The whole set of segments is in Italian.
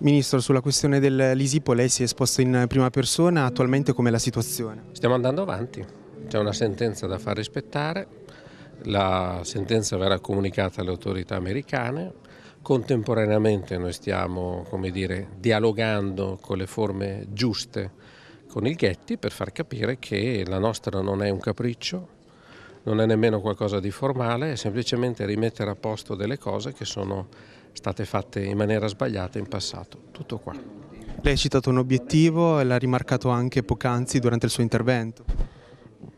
Ministro, sulla questione dell'Isipo lei si è esposto in prima persona, attualmente com'è la situazione? Stiamo andando avanti, c'è una sentenza da far rispettare, la sentenza verrà comunicata alle autorità americane, contemporaneamente noi stiamo dire, dialogando con le forme giuste con il Ghetti per far capire che la nostra non è un capriccio, non è nemmeno qualcosa di formale, è semplicemente rimettere a posto delle cose che sono state fatte in maniera sbagliata in passato. Tutto qua. Lei ha citato un obiettivo e l'ha rimarcato anche poc'anzi durante il suo intervento.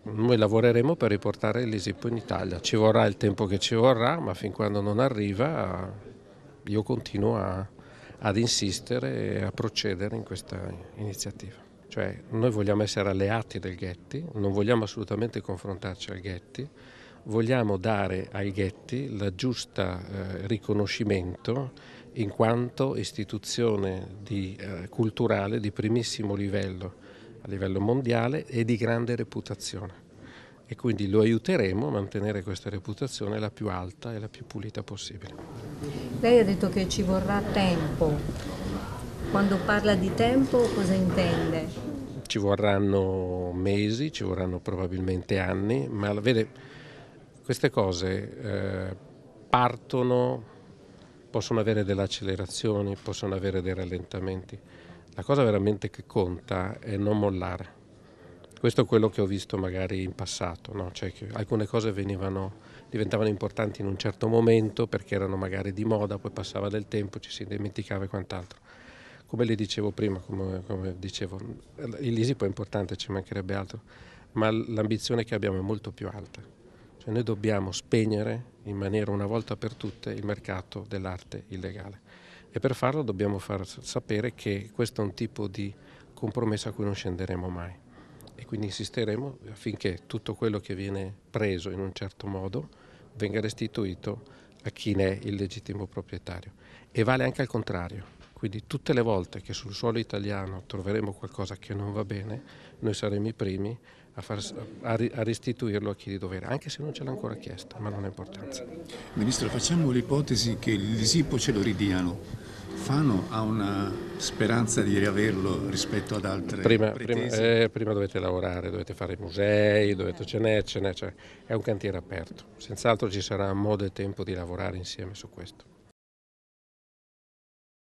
Noi lavoreremo per riportare l'ISIP in Italia, ci vorrà il tempo che ci vorrà, ma fin quando non arriva io continuo a, ad insistere e a procedere in questa iniziativa. Cioè noi vogliamo essere alleati del Ghetti, non vogliamo assolutamente confrontarci al Ghetti, vogliamo dare al Ghetti il giusto eh, riconoscimento in quanto istituzione di, eh, culturale di primissimo livello a livello mondiale e di grande reputazione e quindi lo aiuteremo a mantenere questa reputazione la più alta e la più pulita possibile. Lei ha detto che ci vorrà tempo quando parla di tempo cosa intende? Ci vorranno mesi, ci vorranno probabilmente anni, ma vede, queste cose eh, partono, possono avere delle accelerazioni, possono avere dei rallentamenti. La cosa veramente che conta è non mollare. Questo è quello che ho visto magari in passato, no? cioè alcune cose venivano, diventavano importanti in un certo momento perché erano magari di moda, poi passava del tempo, ci si dimenticava e quant'altro come le dicevo prima, come, come dicevo, l'ISIPO è importante, ci mancherebbe altro, ma l'ambizione che abbiamo è molto più alta. Cioè noi dobbiamo spegnere in maniera una volta per tutte il mercato dell'arte illegale e per farlo dobbiamo far sapere che questo è un tipo di compromesso a cui non scenderemo mai e quindi insisteremo affinché tutto quello che viene preso in un certo modo venga restituito a chi ne è il legittimo proprietario e vale anche al contrario quindi tutte le volte che sul suolo italiano troveremo qualcosa che non va bene, noi saremo i primi a, far, a restituirlo a chi di dovere, anche se non ce l'ha ancora chiesto, ma non ha importanza. Ministro, facciamo l'ipotesi che il lo ridiano. Fano ha una speranza di riaverlo rispetto ad altre prima, prima, eh, prima, dovete lavorare, dovete fare musei, dovete ce n'è, ce n'è, è un cantiere aperto. Senz'altro ci sarà modo e tempo di lavorare insieme su questo.